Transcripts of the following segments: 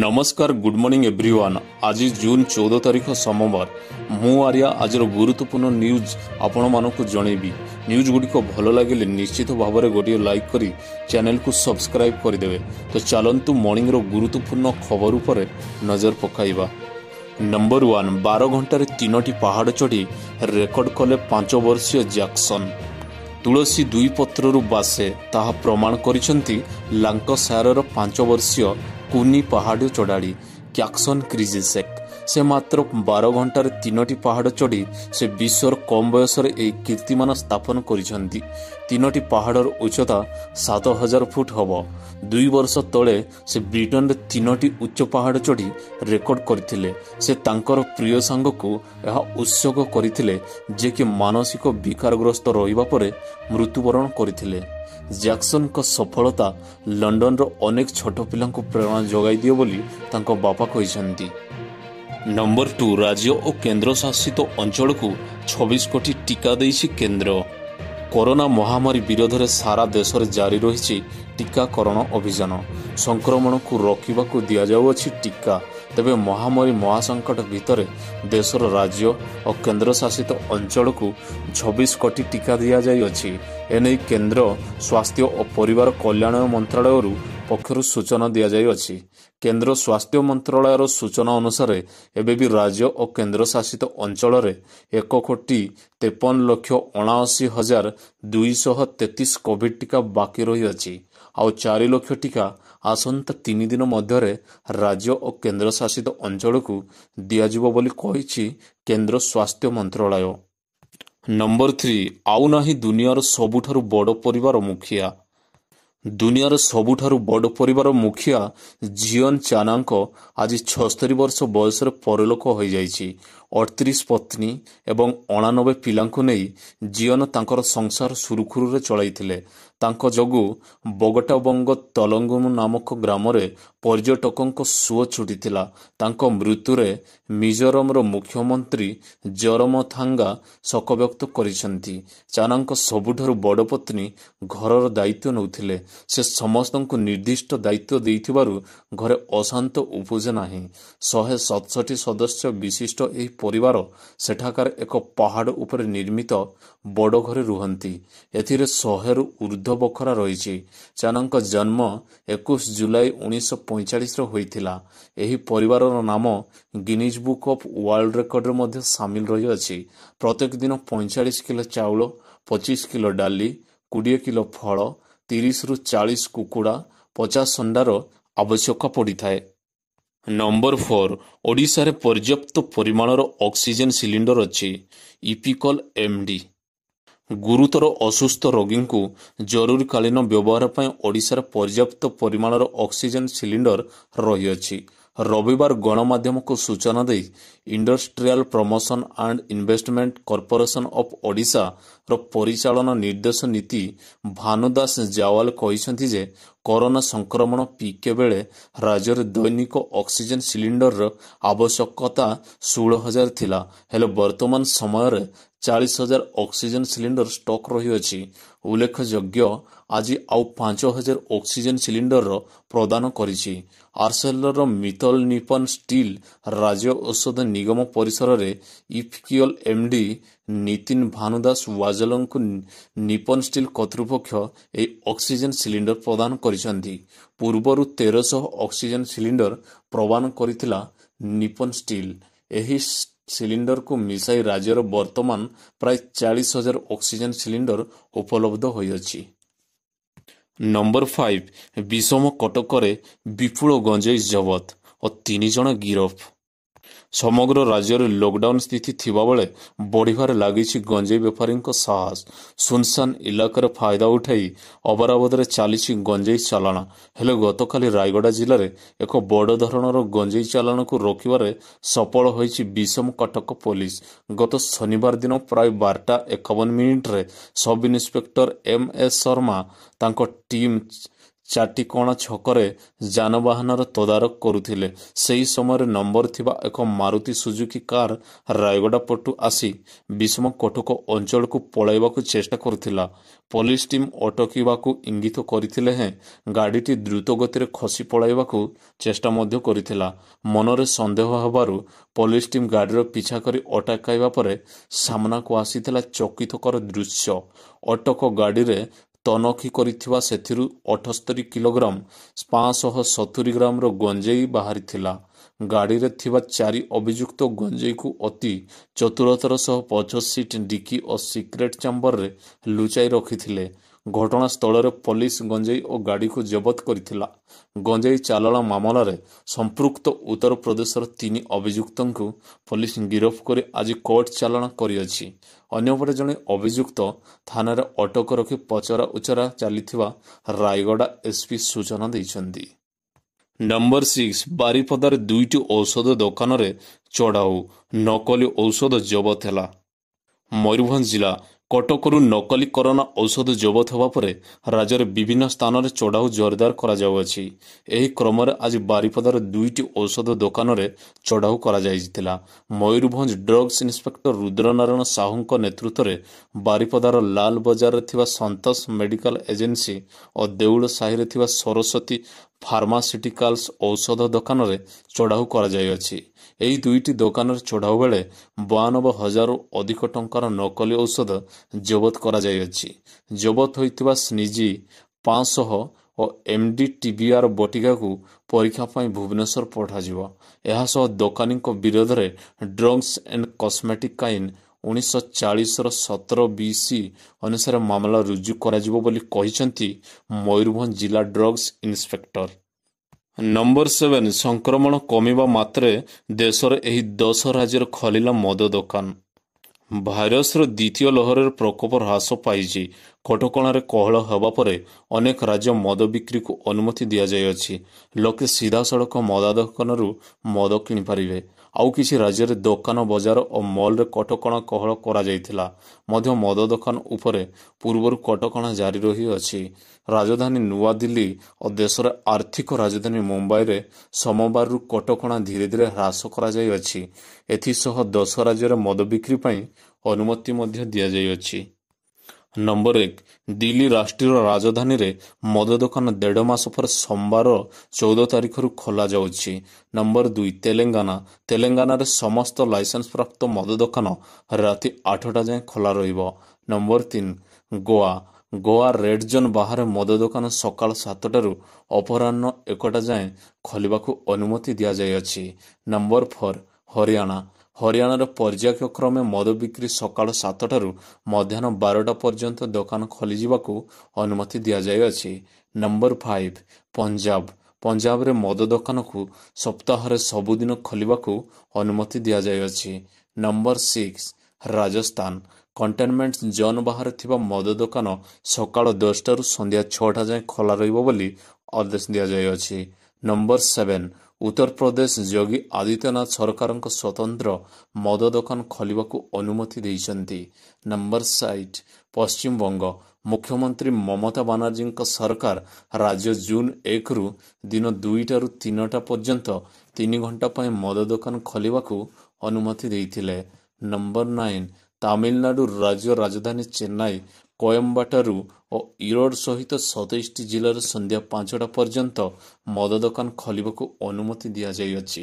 ନମସ୍କାର good morning everyone ଆଜି June ଚଉଦ ତାରିଖ ସୋମବାର ମୁଁ ଆରିଆ ଆଜିର ଗୁରୁତ୍ୱପୂର୍ଣ୍ଣ ନ୍ୟୁଜ୍ ଆପଣମାନଙ୍କୁ ଜଣେଇବି ନ୍ୟୁଜ୍ ଗୁଡ଼ିକ ଭଲ ଲାଗିଲେ ନିଶ୍ଚିତ ଭାବରେ ଗୋଟିଏ ଲାଇକ୍ କରି ଚ୍ୟାନେଲ୍କୁ ସବସ୍କ୍ରାଇବ୍ କରିଦେବେ ତ ଚାଲନ୍ତୁ ମର୍ଣ୍ଣିଂର ଗୁରୁତ୍ୱପୂର୍ଣ୍ଣ ଖବର ଉପରେ ନଜର ପକାଇବା ନମ୍ବର ୱାନ୍ ବାର ଘଣ୍ଟାରେ ତିନୋଟି ପାହାଡ଼ ଚଢ଼ି ରେକର୍ଡ କଲେ ପାଞ୍ଚ ବର୍ଷୀୟ ଜ୍ୟାକ୍ସନ୍ ତୁଳସୀ ଦୁଇ ପତ୍ରରୁ ବାସେ ତାହା ପ୍ରମାଣ କରିଛନ୍ତି ଲାଙ୍କସାୟାରର ପାଞ୍ଚ ବର୍ଷୀୟ कूनी पहाड़ियों चौड़ाड़ी क्याक्सोन क्रिजिसेक ସେ ମାତ୍ର ବାର ଘଣ୍ଟାରେ ତିନୋଟି ପାହାଡ଼ ଚଢ଼ି ସେ ବିଶ୍ୱର କମ୍ ବୟସରେ ଏହି କୀର୍ତ୍ତିମାନ ସ୍ଥାପନ କରିଛନ୍ତି ତିନୋଟି ପାହାଡ଼ର ଉଚ୍ଚତା ସାତ ହଜାର ଫୁଟ ହେବ ଦୁଇ ବର୍ଷ ତଳେ ସେ ବ୍ରିଟେନରେ ତିନୋଟି ଉଚ୍ଚ ପାହାଡ଼ ଚଢ଼ି ରେକର୍ଡ କରିଥିଲେ ସେ ତାଙ୍କର ପ୍ରିୟ ସାଙ୍ଗକୁ ଏହା ଉତ୍ସର୍ଗ କରିଥିଲେ ଯିଏକି ମାନସିକ ବିକାରଗ୍ରସ୍ତ ରହିବା ପରେ ମୃତ୍ୟୁବରଣ କରିଥିଲେ ଜ୍ୟାକ୍ସନଙ୍କ ସଫଳତା ଲଣ୍ଡନର ଅନେକ ଛୋଟ ପିଲାଙ୍କୁ ପ୍ରେରଣା ଯୋଗାଇ ଦିଏ ବୋଲି ତାଙ୍କ ବାପା କହିଛନ୍ତି ନମ୍ବର ଟୁ ରାଜ୍ୟ ଓ କେନ୍ଦ୍ରଶାସିତ ଅଞ୍ଚଳକୁ ଛବିଶ କୋଟି ଟିକା ଦେଇଛି କେନ୍ଦ୍ର କରୋନା ମହାମାରୀ ବିରୋଧରେ ସାରା ଦେଶରେ ଜାରି ରହିଛି ଟିକାକରଣ ଅଭିଯାନ ସଂକ୍ରମଣକୁ ରୋକିବାକୁ ଦିଆଯାଉଅଛି ଟିକା ତେବେ ମହାମାରୀ ମହାସଙ୍କଟ ଭିତରେ ଦେଶର ରାଜ୍ୟ ଓ କେନ୍ଦ୍ରଶାସିତ ଅଞ୍ଚଳକୁ ଛବିଶ କୋଟି ଟିକା ଦିଆଯାଇଅଛି ଏନେଇ କେନ୍ଦ୍ର ସ୍ୱାସ୍ଥ୍ୟ ଓ ପରିବାର କଲ୍ୟାଣ ମନ୍ତ୍ରଣାଳୟରୁ ପକ୍ଷରୁ ସୂଚନା ଦିଆଯାଇଅଛି କେନ୍ଦ୍ର ସ୍ୱାସ୍ଥ୍ୟ ମନ୍ତ୍ରଣାଳୟର ସୂଚନା ଅନୁସାରେ ଏବେ ବି ରାଜ୍ୟ ଓ କେନ୍ଦ୍ରଶାସିତ ଅଞ୍ଚଳରେ ଏକ କୋଟି ତେପନ ଲକ୍ଷ ଅଣାଅଶୀ ହଜାର ଦୁଇଶହ ତେତିଶ କୋଭିଡ୍ ଟିକା ବାକି ରହିଅଛି ଆଉ ଚାରି ଲକ୍ଷ ଟିକା ଆସନ୍ତା ତିନି ଦିନ ମଧ୍ୟରେ ରାଜ୍ୟ ଓ କେନ୍ଦ୍ରଶାସିତ ଅଞ୍ଚଳକୁ ଦିଆଯିବ ବୋଲି କହିଛି କେନ୍ଦ୍ର ସ୍ୱାସ୍ଥ୍ୟ ମନ୍ତ୍ରଣାଳୟ ନମ୍ବର ଥ୍ରୀ ଆଉ ନାହିଁ ଦୁନିଆର ସବୁଠାରୁ ବଡ଼ ପରିବାର ମୁଖିଆ ଦୁନିଆର ସବୁଠାରୁ ବଡ଼ ପରିବାର ମୁଖିଆ ଜିଅନ୍ ଚାନାଙ୍କ ଆଜି ଛସ୍ତରୀ ବର୍ଷ ବୟସରେ ପରଲୋକ ହୋଇଯାଇଛି ଅଠତିରିଶ ପତ୍ନୀ ଏବଂ ଅଣାନବେ ପିଲାଙ୍କୁ ନେଇ ଜିଓନ ତାଙ୍କର ସଂସାର ସୁରୁଖୁରୁରେ ଚଳାଇଥିଲେ ତାଙ୍କ ଯୋଗୁଁ ବଗଟାବଙ୍ଗ ତଲଙ୍ଗମ ନାମକ ଗ୍ରାମରେ ପର୍ଯ୍ୟଟକଙ୍କ ସୁଅ ଛୁଟିଥିଲା ତାଙ୍କ ମୃତ୍ୟୁରେ ମିଜୋରାମର ମୁଖ୍ୟମନ୍ତ୍ରୀ ଜରମଥାଙ୍ଗା ଶୋକବ୍ୟକ୍ତ କରିଛନ୍ତି ଚାନାଙ୍କ ସବୁଠାରୁ ବଡ଼ ପତ୍ନୀ ଘରର ଦାୟିତ୍ୱ ନେଉଥିଲେ ସେ ସମସ୍ତଙ୍କୁ ନିର୍ଦ୍ଦିଷ୍ଟ ଦାୟିତ୍ୱ ଦେଇଥିବାରୁ ଘରେ ଅଶାନ୍ତ ଉପୁଜେ ନାହିଁ ଶହେ ସତଷଠି ସଦସ୍ୟ ବିଶିଷ୍ଟ ଏହି ପରିବାର ସେଠାକାର ଏକ ପାହାଡ଼ ଉପରେ ନିର୍ମିତ ବଡ଼ ଘରେ ରୁହନ୍ତି ଏଥିରେ ଶହେରୁ ଉର୍ଦ୍ଧ୍ୱ ବଖରା ରହିଛି ଚାନଙ୍କ ଜନ୍ମ ଏକୋଇଶ ଜୁଲାଇ ଉଣେଇଶହ ପଇଁଚାଳିଶର ହୋଇଥିଲା ଏହି ପରିବାରର ନାମ ଗିନିଜ୍ ବୁକ୍ ଅଫ୍ ୱାର୍ଲଡ ରେକର୍ଡରେ ମଧ୍ୟ ସାମିଲ ରହିଅଛି ପ୍ରତ୍ୟେକ ଦିନ ପଇଁଚାଳିଶ କିଲୋ ଚାଉଳ ପଚିଶ କିଲୋ ଡାଲି କୋଡ଼ିଏ କିଲୋ ଫଳ ତିରିଶରୁ ଚାଳିଶ କୁକୁଡ଼ା ପଚାଶ ଅଣ୍ଡାର ଆବଶ୍ୟକ ପଡ଼ିଥାଏ ନମ୍ବର ଫୋର୍ ଓଡ଼ିଶାରେ ପର୍ଯ୍ୟାପ୍ତ ପରିମାଣର ଅକ୍ସିଜେନ୍ ସିଲିଣ୍ଡର ଅଛି ଇପିକଲ୍ ଏମ୍ ଡି ଗୁରୁତର ଅସୁସ୍ଥ ରୋଗୀଙ୍କୁ ଜରୁରୀକାଳୀନ ବ୍ୟବହାର ପାଇଁ ଓଡ଼ିଶାରେ ପର୍ଯ୍ୟାପ୍ତ ପରିମାଣର ଅକ୍ସିଜେନ୍ ସିଲିଣ୍ଡର ରହିଅଛି ରବିବାର ଗଣମାଧ୍ୟମକୁ ସୂଚନା ଦେଇ industrial promotion and investment corporation of ଓଡ଼ିଶାର ପରିଚାଳନା ନିର୍ଦ୍ଦେଶ ନୀତି ଭାନୁଦାସ ଜାୱାଲ କହିଛନ୍ତି ଯେ କରୋନା ସଂକ୍ରମଣ ପିକେ ବେଳେ ରାଜ୍ୟରେ ଦୈନିକ ଅକ୍ସିଜେନ୍ ସିଲିଣ୍ଡରର ଆବଶ୍ୟକତା ଷୋହଳ ହଜାର ଥିଲା ହେଲେ ବର୍ତ୍ତମାନ ସମୟରେ ଚାଳିଶ ହଜାର ଅକ୍ସିଜେନ୍ ସିଲିଣ୍ଡର ଷ୍ଟକ୍ ରହିଅଛି ଉଲ୍ଲେଖଯୋଗ୍ୟ ଆଜି ଆଉ ପାଞ୍ଚ ହଜାର ଅକ୍ସିଜେନ୍ ସିଲିଣ୍ଡରର ପ୍ରଦାନ କରିଛି। ଆର୍ସେଲର ମିତଲନିପନ୍ ଷ୍ଟିଲ୍ ରାଜ୍ୟ ଔଷଧ ନିଗମ ପରିସରରେ ଇଫ୍କିଓଲ ଏମ୍ଡି ନିତିନ ଭାନୁଦାସ ୱାଜେଲଙ୍କୁ ନିପନ୍ ଷ୍ଟିଲ୍ କର୍ତ୍ତୃପକ୍ଷ ଏହି ଅକ୍ସିଜେନ୍ ସିଲିଣ୍ଡର ପ୍ରଦାନ କରିଛନ୍ତି। ପୂର୍ବରୁ ତେରଶହ ଅକ୍ସିଜେନ୍ ସିଲିଣ୍ଡର ପ୍ରଦାନ କରିଥିଲା ନିପନ୍ ଷ୍ଟିଲ୍। ଏହି ସିଲିଣ୍ଡରକୁ ମିଶାଇ ରାଜ୍ୟର ବର୍ତ୍ତମାନ ପ୍ରାୟ ଚାଳିଶ ହଜାର ଅକ୍ସିଜେନ୍ ସିଲିଣ୍ଡର ଉପଲବ୍ଧ ହୋଇଅଛି ନମ୍ବର ଫାଇଭ୍ ବିଷମ କଟକରେ ବିପୁଳ ଗଞ୍ଜେଇ ଜବତ ଓ ତିନି ଜଣ ଗିରଫ ସମଗ୍ର ରାଜ୍ୟରେ ଲକ୍ଡାଉନ୍ ସ୍ଥିତି ଥିବାବେଳେ ବଢ଼ିବାରେ ଲାଗିଛି ଗଞ୍ଜେଇ ବେପାରୀଙ୍କ ସାହସ ସୁନସାନ ଇଲାକାରେ ଫାଇଦା ଉଠାଇ ଅବରାବଦରେ ଚାଲିଛି ଗଞ୍ଜେଇ ଚାଲାଣ ହେଲେ ଗତକାଲି ରାୟଗଡ଼ା ଜିଲ୍ଲାରେ ଏକ ବଡ଼ ଧରଣର ଗଞ୍ଜେଇ ଚାଲାଣକୁ ରୋକିବାରେ ସଫଳ ହୋଇଛି ବିଷମ କଟକ ପୋଲିସ ଗତ ଶନିବାର ଦିନ ପ୍ରାୟ ବାରଟା ଏକାବନ ମିନିଟ୍ରେ ସବ୍ ଇନ୍ସପେକ୍ଟର ଏମ୍ଏସ୍ ଶର୍ମା ତାଙ୍କ ଟିମ୍ ଚାଟିକଣା ଛକରେ ଯାନବାହନର ତଦାରଖ କରୁଥିଲେ ସେହି ସମୟରେ ନମ୍ବର ଥିବା ଏକ ମାରୁତି ସୁଜୁକି କାର୍ ରାୟଗଡ଼ା ପଟୁ ଆସି ବିଷମ କଟକ ଅଞ୍ଚଳକୁ ପଳାଇବାକୁ ଚେଷ୍ଟା କରୁଥିଲା ପୋଲିସ ଟିମ୍ ଅଟକିବାକୁ ଇଙ୍ଗିତ କରିଥିଲେ ହେଁ ଗାଡ଼ିଟି ଦ୍ରୁତ ଗତିରେ ଖସି ପଳାଇବାକୁ ଚେଷ୍ଟା ମଧ୍ୟ କରିଥିଲା ମନରେ ସନ୍ଦେହ ହେବାରୁ ପୋଲିସ ଟିମ୍ ଗାଡ଼ିର ପିଛା କରି ଅଟକାଇବା ପରେ ସାମ୍ନାକୁ ଆସିଥିଲା ଚକିତକର ଦୃଶ୍ୟ ଅଟକ ଗାଡ଼ିରେ ତନଖି କରିଥିବା ସେଥିରୁ ଅଠସ୍ତରି କିଲୋଗ୍ରାମ ପାଞ୍ଚଶହ ସତୁରି ଗ୍ରାମର ଗଞ୍ଜେଇ ବାହାରିଥିଲା ଗାଡ଼ିରେ ଥିବା ଚାରି ଅଭିଯୁକ୍ତ ଗଞ୍ଜେଇକୁ ଅତି ଚତୁରତାର ସହ ପଚାଶ ସିଟ୍ ଡିକି ଓ ସିକ୍ରେଟ୍ ଚାମ୍ବରରେ ଲୁଚାଇ ରଖିଥିଲେ ଘଟଣାସ୍ଥଳରେ ପୋଲିସ ଗଞ୍ଜେଇ ଓ ଗାଡ଼ିକୁ ଜବତ କରିଥିଲା ଗଞ୍ଜେଇ ଚାଲାଣ ମାମଲାରେ ସମ୍ପୃକ୍ତ ଉତ୍ତରପ୍ରଦେଶର ତିନି ଅଭିଯୁକ୍ତଙ୍କୁ ପୋଲିସ ଗିରଫ କରି ଆଜି କୋର୍ଟ ଚାଲାଣ କରିଅଛି ଅନ୍ୟପଟେ ଜଣେ ଅଭିଯୁକ୍ତ ଥାନାରେ ଅଟକ ରଖି ପଚରା ଉଚରା ଚାଲିଥିବା ରାୟଗଡ଼ା ଏସ୍ପି ସୂଚନା ଦେଇଛନ୍ତି ନମ୍ବର ସିକ୍ସ ବାରିପଦାରେ ଦୁଇଟି ଔଷଧ ଦୋକାନରେ ଚଢ଼ାଉ ନକଲି ଔଷଧ ଜବତ ହେଲା ମୟୂରଭଞ୍ଜ ଜିଲ୍ଲା କଟକରୁ ନକଲି କରୋନା ଔଷଧ ଜବତ ହେବା ପରେ ରାଜ୍ୟରେ ବିଭିନ୍ନ ସ୍ଥାନରେ ଚଢ଼ାଉ ଜୋରଦାର କରାଯାଉଅଛି ଏହି କ୍ରମରେ ଆଜି ବାରିପଦାର ଦୁଇଟି ଔଷଧ ଦୋକାନରେ ଚଢ଼ାଉ କରାଯାଇଥିଲା ମୟୂରଭଞ୍ଜ ଡ୍ରଗ୍ସ ଇନ୍ସପେକ୍ଟର ରୁଦ୍ରନାରାୟଣ ସାହୁଙ୍କ ନେତୃତ୍ୱରେ ବାରିପଦାର ଲାଲ ବଜାରରେ ଥିବା ସନ୍ତୋଷ ମେଡିକାଲ ଏଜେନ୍ସି ଓ ଦେଉଳ ସାହିରେ ଥିବା ସରସ୍ୱତୀ ଫାର୍ମାସ୍ୟୁଟିକାଲ୍ସ ଔଷଧ ଦୋକାନରେ ଚଢ଼ାଉ କରାଯାଇଅଛି ଏହି ଦୁଇଟି ଦୋକାନରେ ଚଢ଼ାଉ ବେଳେ ବୟାନବେ ହଜାରରୁ ଅଧିକ ଟଙ୍କାର ନକଲି ଔଷଧ ଜବତ କରାଯାଇଅଛି ଜବତ ହୋଇଥିବା ସ୍ନିଜି ପାଞ୍ଚଶହ ଓ ଏମ୍ଡି ଟିବିଆର ବଟିକାକୁ ପରୀକ୍ଷା ପାଇଁ ଭୁବନେଶ୍ୱର ପଠାଯିବ ଏହା ସହ ଦୋକାନୀଙ୍କ ବିରୋଧରେ ଡ୍ରଗ୍ସ ଆଣ୍ଡ କସ୍ମେଟିକ୍ ଆଇନ ଉଣେଇଶହ ଚାଳିଶର ସତର ବି ସି ଅନୁସାରେ ମାମଲା ରୁଜୁ କରାଯିବ ବୋଲି କହିଛନ୍ତି ମୟୂରଭଞ୍ଜ ଜିଲ୍ଲା ଡ୍ରଗ୍ସ ଇନ୍ସପେକ୍ଟର ନମ୍ବର ସେଭେନ୍ ସଂକ୍ରମଣ କମିବା ମାତ୍ରେ ଦେଶର ଏହି ଦଶ ରାଜ୍ୟରେ ଖୋଲିଲା ମଦ ଦୋକାନ ଭାଇରସ୍ର ଦ୍ୱିତୀୟ ଲହରର ପ୍ରକୋପ ହ୍ରାସ ପାଇଛି କଟକଣାରେ କୋହଳ ହେବା ପରେ ଅନେକ ରାଜ୍ୟ ମଦ ବିକ୍ରିକୁ ଅନୁମତି ଦିଆଯାଇଅଛି ଲୋକେ ସିଧାସଳଖ ମଦା ଦୋକାନରୁ ମଦ କିଣିପାରିବେ ଆଉ କିଛି ରାଜ୍ୟରେ ଦୋକାନ ବଜାର ଓ ମଲ୍ରେ କଟକଣା କୋହଳ କରାଯାଇଥିଲା ମଧ୍ୟ ମଦ ଦୋକାନ ଉପରେ ପୂର୍ବରୁ କଟକଣା ଜାରି ରହିଅଛି ରାଜଧାନୀ ନୂଆଦିଲ୍ଲୀ ଓ ଦେଶର ଆର୍ଥିକ ରାଜଧାନୀ ମୁମ୍ବାଇରେ ସୋମବାରରୁ କଟକଣା ଧୀରେ ଧୀରେ ହ୍ରାସ କରାଯାଇଅଛି ଏଥିସହ ଦଶ ରାଜ୍ୟରେ ମଦ ବିକ୍ରି ପାଇଁ ଅନୁମତି ମଧ୍ୟ ଦିଆଯାଇଅଛି ନମ୍ବର ଏକ ଦିଲ୍ଲୀ ରାଷ୍ଟ୍ରୀୟ ରାଜଧାନୀରେ ମଦ ଦୋକାନ ଦେଢ଼ ମାସ ପରେ ସୋମବାର ଚଉଦ ତାରିଖରୁ ଖୋଲାଯାଉଛି ନମ୍ବର ଦୁଇ ତେଲେଙ୍ଗାନା ତେଲେଙ୍ଗାନାରେ ସମସ୍ତ ଲାଇସେନ୍ସ ପ୍ରାପ୍ତ ମଦ ଦୋକାନ ରାତି ଆଠଟା ଯାଏଁ ଖୋଲା ରହିବ ନମ୍ବର ତିନି ଗୋଆ ଗୋଆ ରେଡ୍ ଜୋନ୍ ବାହାରେ ମଦ ଦୋକାନ ସକାଳ ସାତଟାରୁ ଅପରାହ୍ନ ଏକଟା ଯାଏଁ ଖୋଲିବାକୁ ଅନୁମତି ଦିଆଯାଇଅଛି ନମ୍ବର ଫୋର୍ ହରିୟାଣା ହରିୟାଣାର ପର୍ଯ୍ୟାୟକ୍ରମେ ମଦ ବିକ୍ରି ସକାଳ ସାତଟାରୁ ମଧ୍ୟାହ୍ନ ବାରଟା ପର୍ଯ୍ୟନ୍ତ ଦୋକାନ ଖୋଲିଯିବାକୁ ଅନୁମତି ଦିଆଯାଇଅଛି ନମ୍ବର ଫାଇଭ୍ ପଞ୍ଜାବ ପଞ୍ଜାବରେ ମଦ ଦୋକାନକୁ ସପ୍ତାହରେ ସବୁଦିନ ଖୋଲିବାକୁ ଅନୁମତି ଦିଆଯାଇଅଛି number six Rajasthan containment zone ବାହାରେ ଥିବା ମଦ ଦୋକାନ ସକାଳ ଦଶଟାରୁ ସନ୍ଧ୍ୟା ଛଅଟା ଯାଏଁ ଖୋଲା ରହିବ ବୋଲି ଆଦେଶ ଦିଆଯାଇଅଛି ନମ୍ବର ସେଭେନ୍ ଉତ୍ତରପ୍ରଦେଶ ଯୋଗୀ ଆଦିତ୍ୟନାଥ ସରକାରଙ୍କ ସ୍ୱତନ୍ତ୍ର ମଦ ଦୋକାନ ଖୋଲିବାକୁ ଅନୁମତି ଦେଇଛନ୍ତି ନମ୍ବର ସାଇଟ୍ ପଶ୍ଚିମବଙ୍ଗ ମୁଖ୍ୟମନ୍ତ୍ରୀ ମମତା ବାନାର୍ଜୀଙ୍କ ସରକାର ରାଜ୍ୟ ଜୁନ୍ ଏକରୁ ଦିନ ଦୁଇଟାରୁ ତିନିଟା ପର୍ଯ୍ୟନ୍ତ ତିନି ଘଣ୍ଟା ପାଇଁ ମଦ ଦୋକାନ ଖୋଲିବାକୁ ଅନୁମତି ଦେଇଥିଲେ ନମ୍ବର ନାଇନ୍ ତାମିଲନାଡ଼ୁ ରାଜ୍ୟ ରାଜଧାନୀ ଚେନ୍ନାଇ କୋଏମ୍ବାଟାରୁ ଓ ଇରୋଡ ସହିତ ସତେଇଶଟି ଜିଲ୍ଲାରେ ସନ୍ଧ୍ୟା ପାଞ୍ଚଟା ପର୍ଯ୍ୟନ୍ତ ମଦ ଦୋକାନ ଖୋଲିବାକୁ ଅନୁମତି ଦିଆଯାଇଅଛି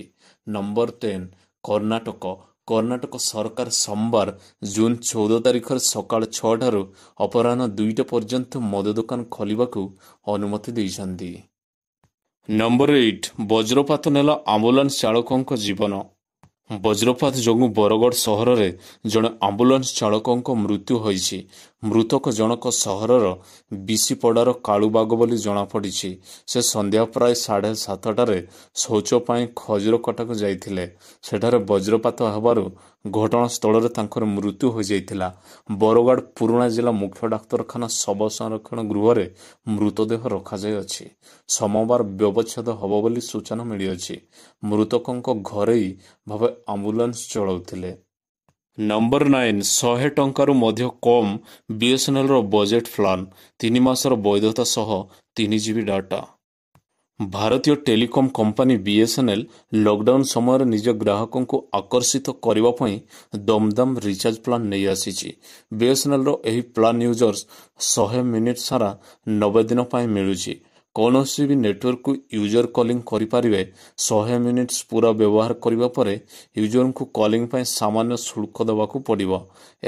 ନମ୍ବର ଟେନ୍ କର୍ଣ୍ଣାଟକ କର୍ଣ୍ଣାଟକ ସରକାର ସୋମବାର ଜୁନ୍ ଚଉଦ ତାରିଖରେ ସକାଳ ଛଅଟାରୁ ଅପରାହ୍ନ ଦୁଇଟା ପର୍ଯ୍ୟନ୍ତ ମଦ ଦୋକାନ ଖୋଲିବାକୁ ଅନୁମତି ଦେଇଛନ୍ତି ନମ୍ବର ଏଇଟ୍ ବଜ୍ରପାତ ନେଲା ଆମ୍ବୁଲାନ୍ସ ଚାଳକଙ୍କ ଜୀବନ ବଜ୍ରପାତ ଯୋଗୁଁ ବରଗଡ଼ ସହରରେ ଜଣେ ଆମ୍ବୁଲାନ୍ସ ଚାଳକଙ୍କ ମୃତ୍ୟୁ ହୋଇଛି ମୃତକ ଜଣକ ସହରର ବିଶିପଡ଼ାର କାଳୁବାଗ ବୋଲି ଜଣାପଡ଼ିଛି ସେ ସନ୍ଧ୍ୟା ପ୍ରାୟ ସାଢ଼େ ସାତଟାରେ ଶୌଚ ପାଇଁ ଖଜୁରକଟାକୁ ଯାଇଥିଲେ ସେଠାରେ ବଜ୍ରପାତ ହେବାରୁ ଘଟଣାସ୍ଥଳରେ ତାଙ୍କର ମୃତ୍ୟୁ ହୋଇଯାଇଥିଲା ବରଗଡ଼ ପୁରୁଣା ଜିଲ୍ଲା ମୁଖ୍ୟ ଡାକ୍ତରଖାନା ଶବ ସଂରକ୍ଷଣ ଗୃହରେ ମୃତଦେହ ରଖାଯାଇଅଛି ସୋମବାର ବ୍ୟବଚ୍ଛେଦ ହେବ ବୋଲି ସୂଚନା ମିଳିଅଛି ମୃତକଙ୍କ ଘରୋଇ ଭାବେ ଆମ୍ବୁଲାନ୍ସ ଚଳାଉଥିଲେ ନମ୍ବର ନାଇନ୍ ଶହେ ଟଙ୍କାରୁ ମଧ୍ୟ କମ୍ ବିଏସ୍ଏନ୍ଏଲ୍ର ବଜେଟ୍ ପ୍ଲାନ୍ ତିନି ମାସର ବୈଧତା ସହ ତିନି ଜିବି ଡାଟା ଭାରତୀୟ ଟେଲିକମ୍ କମ୍ପାନୀ ବିଏସ୍ଏନ୍ଏଲ୍ ଲକ୍ଡାଉନ୍ ସମୟରେ ନିଜ ଗ୍ରାହକଙ୍କୁ ଆକର୍ଷିତ କରିବା ପାଇଁ ଦମଦାମ ରିଚାର୍ଜ ପ୍ଲାନ୍ ନେଇ ଆସିଛି ବିଏସ୍ଏନ୍ଏଲ୍ର ଏହି ପ୍ଲାନ୍ ୟୁଜର୍ସ ଶହେ ମିନିଟ୍ ସାରା ନବେ ଦିନ ପାଇଁ ମିଳୁଛି କୌଣସି ବି ନେଟୱାର୍କକୁ ୟୁଜର୍ କଲିଂ କରିପାରିବେ ଶହେ ମିନିଟ୍ସ ପୁରା ବ୍ୟବହାର କରିବା ପରେ ୟୁଜର୍ଙ୍କୁ କଲିଂ ପାଇଁ ସାମାନ୍ୟ ଶୁଳ୍କ ଦେବାକୁ ପଡ଼ିବ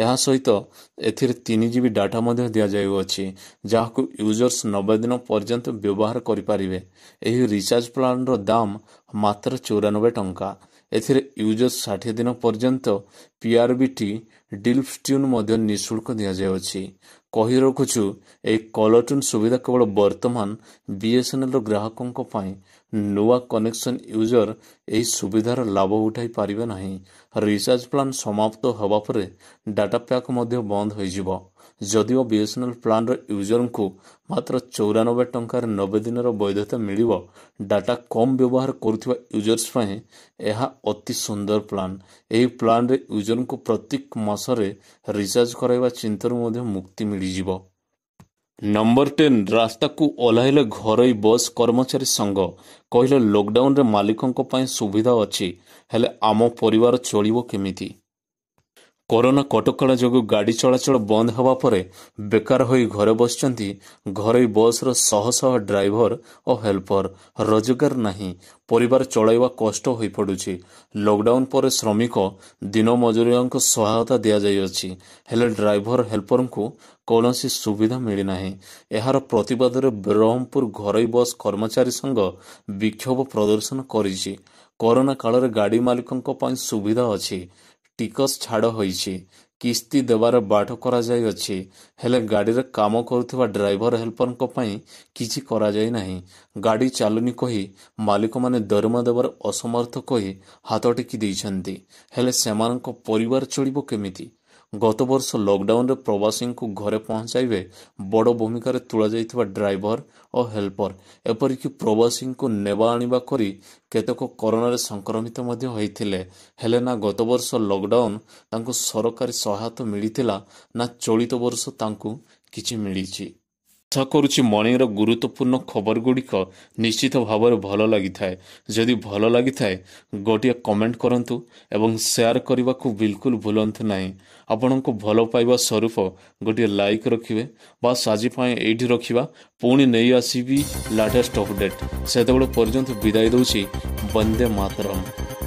ଏହା ସହିତ ଏଥିରେ ତିନି ଜି ବି ଡାଟା ମଧ୍ୟ ଦିଆଯାଉଅଛି ଯାହାକୁ ୟୁଜର୍ସ ନବେ ଦିନ ପର୍ଯ୍ୟନ୍ତ ବ୍ୟବହାର କରିପାରିବେ ଏହି ରିଚାର୍ଜ ପ୍ଲାନ୍ର ଦାମ୍ ମାତ୍ର ଚଉରାନବେ ଟଙ୍କା ଏଥିରେ ୟୁଜର୍ସ ଷାଠିଏ ଦିନ ପର୍ଯ୍ୟନ୍ତ ପିଆର୍ବିଟି ଟି ଡିଲ୍ଫ ଟ୍ୟୁନ୍ ମଧ୍ୟ ନିଃଶୁଳ୍କ ଦିଆଯାଉଅଛି କହି ରଖୁଛୁ ଏହି କଲ୍ ଟୁନ୍ ସୁବିଧା କେବଳ ବର୍ତ୍ତମାନ ବିଏସ୍ଏନ୍ଏଲ୍ର ଗ୍ରାହକଙ୍କ ପାଇଁ ନୂଆ କନେକ୍ସନ୍ ୟୁଜର୍ ଏହି ସୁବିଧାର ଲାଭ ଉଠାଇ ପାରିବେ ନାହିଁ ରିଚାର୍ଜ ପ୍ଲାନ୍ ସମାପ୍ତ ହେବା ପରେ ଡାଟା ପ୍ୟାକ୍ ମଧ୍ୟ ବନ୍ଦ ହୋଇଯିବ ଯଦିଓ ବି ଏସ୍ ଏନ୍ ଏଲ୍ ପ୍ଲାନ୍ର ୟୁଜର୍ଙ୍କୁ ମାତ୍ର ଚଉରାନବେ ଟଙ୍କାରେ ନବେ ଦିନର ବୈଧତା ମିଳିବ ଡାଟା କମ୍ ବ୍ୟବହାର କରୁଥିବା ୟୁଜର୍ସ ପାଇଁ ଏହା ଅତି ସୁନ୍ଦର ପ୍ଲାନ୍ ଏହି ପ୍ଲାନ୍ରେ ୟୁଜର୍ଙ୍କୁ ପ୍ରତ୍ୟେକ ମାସରେ ରିଚାର୍ଜ କରାଇବା ଚିନ୍ତାରୁ ମଧ୍ୟ ମୁକ୍ତି ମିଳିଯିବ ନମ୍ବର ଟେନ୍ ରାସ୍ତାକୁ ଓହ୍ଲାଇଲେ ଘରୋଇ ବସ୍ କର୍ମଚାରୀ ସଂଘ କହିଲେ ଲକ୍ଡାଉନ୍ରେ ମାଲିକଙ୍କ ପାଇଁ ସୁବିଧା ଅଛି ହେଲେ ଆମ ପରିବାର ଚଳିବ କେମିତି କରୋନା କଟକଣା ଯୋଗୁଁ ଗାଡ଼ି ଚଳାଚଳ ବନ୍ଦ ହେବା ପରେ ବେକାର ହୋଇ ଘରେ ବସିଛନ୍ତି ଘରୋଇ ବସ୍ର ଶହ ଶହ ଡ୍ରାଇଭର ଓ ହେଲ୍ପର ରୋଜଗାର ନାହିଁ ପରିବାର ଚଳାଇବା କଷ୍ଟ ହୋଇପଡ଼ୁଛି ଲକ୍ଡାଉନ୍ ପରେ ଶ୍ରମିକ ଦିନ ମଜୁରିଆଙ୍କୁ ସହାୟତା ଦିଆଯାଇଅଛି ହେଲେ ଡ୍ରାଇଭର ହେଲ୍ପରଙ୍କୁ କୌଣସି ସୁବିଧା ମିଳିନାହିଁ ଏହାର ପ୍ରତିବାଦରେ ବ୍ରହ୍ମପୁର ଘରୋଇ ବସ୍ କର୍ମଚାରୀ ସଂଘ ବିକ୍ଷୋଭ ପ୍ରଦର୍ଶନ କରିଛି କରୋନା କାଳରେ ଗାଡ଼ି ମାଲିକଙ୍କ ପାଇଁ ସୁବିଧା ଅଛି ଟିକସ ଛାଡ଼ ହୋଇଛି, କିସ୍ତି ଦେବାର ବାଟ କରାଯାଇଅଛି, ହେଲେ ଗାଡ଼ିରେ କାମ କରୁଥିବା ଡ୍ରାଇଭର ହେଲ୍ପରଙ୍କ ପାଇଁ କିଛି କରାଯାଇ ନାହିଁ। ଗାଡ଼ି ଚାଲୁନି କହି ମାଲିକମାନେ ଦରମା ଦେବାରେ ଅସମର୍ଥ କହି ହାତ ଟେକି ଦେଇଛନ୍ତି, ହେଲେ ସେମାନଙ୍କ ପରିବାର ଚଳିବ କେମିତି? ଗତବର୍ଷ ଲକ୍ଡାଉନରେ ପ୍ରବାସୀଙ୍କୁ ଘରେ ପହଞ୍ଚାଇବେ ବଡ଼ ଭୂମିକାରେ ତୁଳାଯାଇଥିବା ଡ୍ରାଇଭର ଓ ହେଲ୍ପର ଏପରିକି ପ୍ରବାସୀଙ୍କୁ ନେବା ଆଣିବା କରି କେତେକ କରୋନାରେ ସଂକ୍ରମିତ ମଧ୍ୟ ହୋଇଥିଲେ ହେଲେ ନା ଗତବର୍ଷ ଲକ୍ଡାଉନ୍ ତାଙ୍କୁ ସରକାରୀ ସହାୟତା ମିଳିଥିଲା ନା ଚଳିତ ବର୍ଷ ତାଙ୍କୁ କିଛି ମିଳିଛି আଶା କରୁଛି ମର୍ଣ୍ଣିଂର ଗୁରୁତ୍ୱପୂର୍ଣ୍ଣ ଖବରଗୁଡ଼ିକ ନିଶ୍ଚିତ ଭାବରେ ଭଲ ଲାଗିଥାଏ ଯଦି ଭଲ ଲାଗିଥାଏ ଗୋଟିଏ କମେଣ୍ଟ କରନ୍ତୁ ଏବଂ ସେୟାର କରିବାକୁ ବିଲକୁଲ ଭୁଲନ୍ତୁ ନାହିଁ ଆପଣଙ୍କୁ ଭଲ ପାଇବା ସ୍ୱରୂପ ଗୋଟିଏ ଲାଇକ୍ ରଖିବେ ବାସ୍ ଆଜି ପାଇଁ ଏଇଠି ରଖିବା ପୁଣି ନେଇ ଆସିବି ଲାଟେଷ୍ଟ ଅପଡ଼େଟ୍ ସେତେବେଳେ ପର୍ଯ୍ୟନ୍ତ ବିଦାୟ ଦେଉଛି ବନ୍ଦେ ମାତରମ୍